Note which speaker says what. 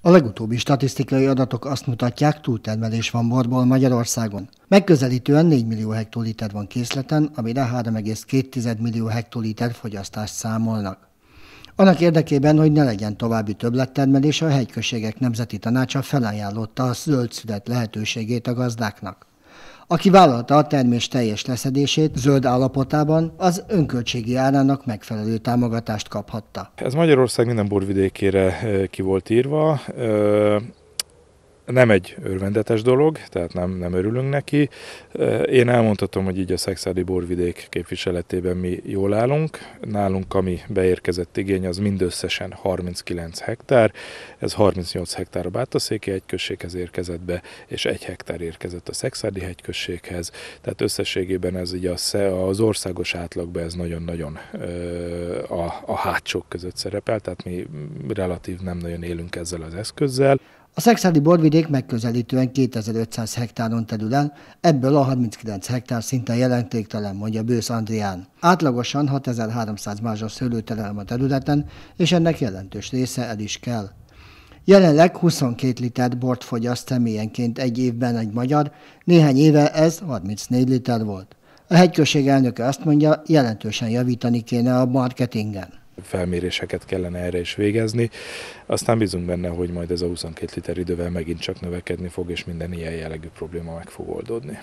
Speaker 1: A legutóbbi statisztikai adatok azt mutatják, túltermelés van borból Magyarországon. Megközelítően 4 millió hektoliter van készleten, amire 3,2 millió hektoliter fogyasztást számolnak. Annak érdekében, hogy ne legyen további többlettermelés, a hegyközségek nemzeti tanácsa felajánlotta a zöld szület lehetőségét a gazdáknak aki vállalta a termés teljes leszedését zöld állapotában, az önköltségi árának megfelelő támogatást kaphatta.
Speaker 2: Ez Magyarország minden borvidékére eh, ki volt írva. Eh, nem egy örvendetes dolog, tehát nem, nem örülünk neki. Én elmondhatom, hogy így a szexádi borvidék képviseletében mi jól állunk. Nálunk, ami beérkezett igény, az mindösszesen 39 hektár. Ez 38 hektár a Bátaszéki hegyközséghez érkezett be, és egy hektár érkezett a szexádi hegyközséghez. Tehát összességében ez így az országos átlagban ez nagyon-nagyon a, a hátsók között szerepel, tehát mi relatív nem nagyon élünk
Speaker 1: ezzel az eszközzel. A szexádi borvidék megközelítően 2500 hektáron terül el, ebből a 39 hektár szinte jelentéktelen, mondja Bősz Andrián. Átlagosan 6300 mázsa szőlő terem a területen, és ennek jelentős része el is kell. Jelenleg 22 liter bort fogyaszt személyenként egy évben egy magyar, néhány éve ez 34 liter volt. A hegyköség elnöke azt mondja, jelentősen javítani kéne a marketingen
Speaker 2: felméréseket kellene erre is végezni. Aztán bízunk benne, hogy majd ez a 22 liter idővel megint csak növekedni fog, és minden ilyen jellegű probléma meg fog oldódni.